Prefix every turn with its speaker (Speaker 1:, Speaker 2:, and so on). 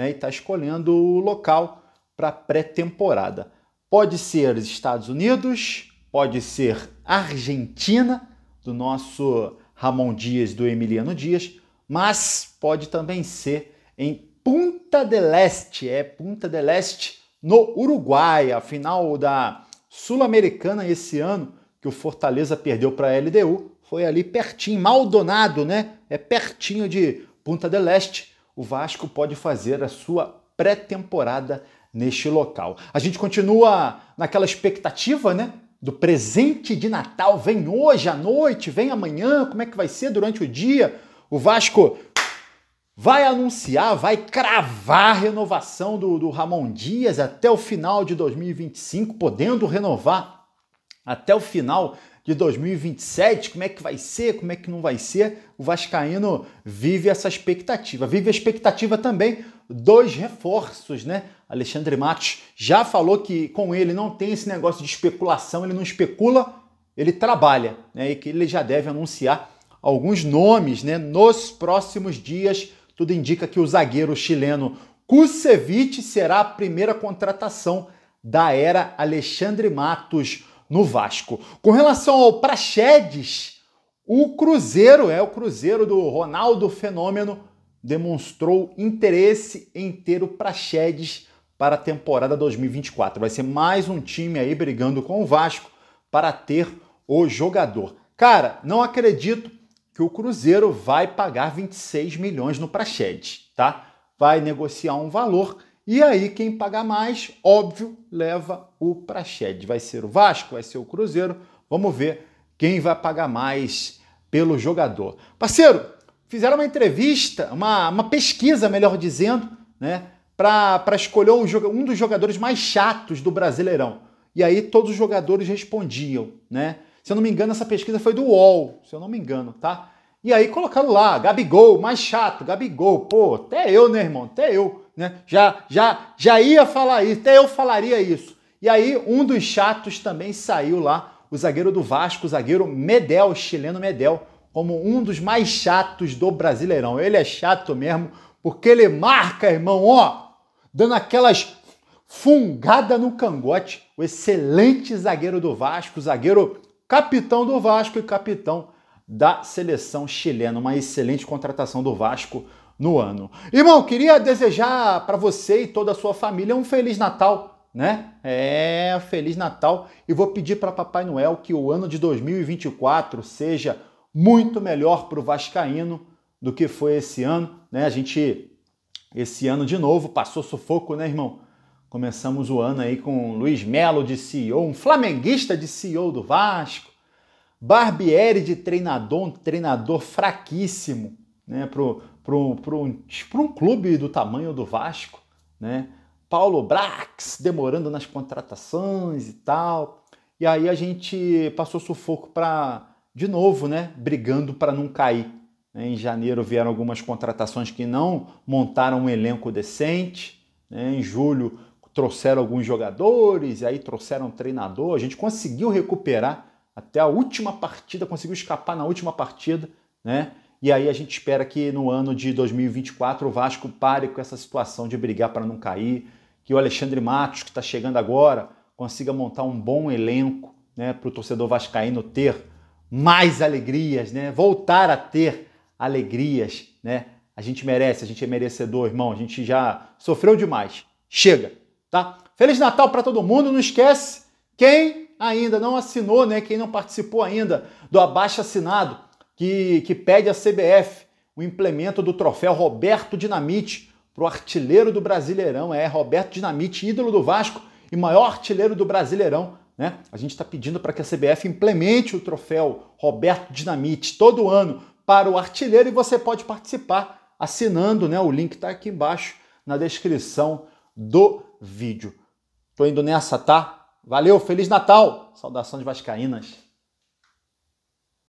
Speaker 1: né, e está escolhendo o local para pré-temporada. Pode ser Estados Unidos, pode ser Argentina, do nosso Ramon Dias, do Emiliano Dias, mas pode também ser em Punta del Este, é Punta del Este, no Uruguai, a final da Sul-Americana esse ano, que o Fortaleza perdeu para a LDU, foi ali pertinho, Maldonado, né? É pertinho de Punta del Este, o Vasco pode fazer a sua pré-temporada neste local. A gente continua naquela expectativa, né? Do presente de Natal, vem hoje à noite, vem amanhã, como é que vai ser durante o dia? O Vasco vai anunciar, vai cravar a renovação do, do Ramon Dias até o final de 2025, podendo renovar até o final de 2027, como é que vai ser, como é que não vai ser. O Vascaíno vive essa expectativa. Vive a expectativa também dos reforços, né? Alexandre Matos já falou que com ele não tem esse negócio de especulação, ele não especula, ele trabalha, né? E que ele já deve anunciar alguns nomes, né? Nos próximos dias, tudo indica que o zagueiro chileno Kusevich será a primeira contratação da era Alexandre Matos no Vasco. Com relação ao Praxedes, o Cruzeiro, é o Cruzeiro do Ronaldo Fenômeno, demonstrou interesse em ter o Praxedes para a temporada 2024. Vai ser mais um time aí brigando com o Vasco para ter o jogador. Cara, não acredito que o Cruzeiro vai pagar 26 milhões no Praxedes, tá? Vai negociar um valor e aí, quem pagar mais, óbvio, leva o Prached. Vai ser o Vasco, vai ser o Cruzeiro. Vamos ver quem vai pagar mais pelo jogador. Parceiro, fizeram uma entrevista, uma, uma pesquisa, melhor dizendo, né? Para escolher um, um dos jogadores mais chatos do Brasileirão. E aí todos os jogadores respondiam, né? Se eu não me engano, essa pesquisa foi do UOL, se eu não me engano, tá? E aí colocaram lá, Gabigol, mais chato, Gabigol, pô, até eu, né, irmão? Até eu né? Já, já, já ia falar isso, até eu falaria isso. E aí, um dos chatos também saiu lá, o zagueiro do Vasco, o zagueiro Medel, chileno Medel, como um dos mais chatos do Brasileirão. Ele é chato mesmo, porque ele marca, irmão, ó, dando aquelas fungada no cangote. O excelente zagueiro do Vasco, zagueiro capitão do Vasco e capitão da seleção chilena. Uma excelente contratação do Vasco no ano. Irmão, queria desejar para você e toda a sua família um Feliz Natal, né? É, Feliz Natal. E vou pedir para Papai Noel que o ano de 2024 seja muito melhor para o Vascaíno do que foi esse ano, né? A gente, esse ano de novo, passou sufoco, né, irmão? Começamos o ano aí com Luiz Melo de CEO, um flamenguista de CEO do Vasco, Barbieri de treinador, um treinador fraquíssimo, né, para um clube do tamanho do Vasco, né? Paulo Brax demorando nas contratações e tal. E aí a gente passou sufoco para, de novo, né, brigando para não cair. Né, em janeiro vieram algumas contratações que não montaram um elenco decente. Né? Em julho trouxeram alguns jogadores, e aí trouxeram um treinador. A gente conseguiu recuperar até a última partida, conseguiu escapar na última partida, né? E aí a gente espera que no ano de 2024 o Vasco pare com essa situação de brigar para não cair, que o Alexandre Matos, que está chegando agora, consiga montar um bom elenco né, para o torcedor vascaíno ter mais alegrias, né, voltar a ter alegrias. Né? A gente merece, a gente é merecedor, irmão. A gente já sofreu demais. Chega, tá? Feliz Natal para todo mundo. Não esquece quem ainda não assinou, né? Quem não participou ainda do abaixo assinado que, que pede à CBF o implemento do troféu Roberto Dinamite para o artilheiro do Brasileirão. É, Roberto Dinamite, ídolo do Vasco e maior artilheiro do Brasileirão. Né? A gente está pedindo para que a CBF implemente o troféu Roberto Dinamite todo ano para o artilheiro e você pode participar assinando, né? O link está aqui embaixo na descrição do vídeo. Tô indo nessa, tá? Valeu, Feliz Natal! Saudações vascaínas!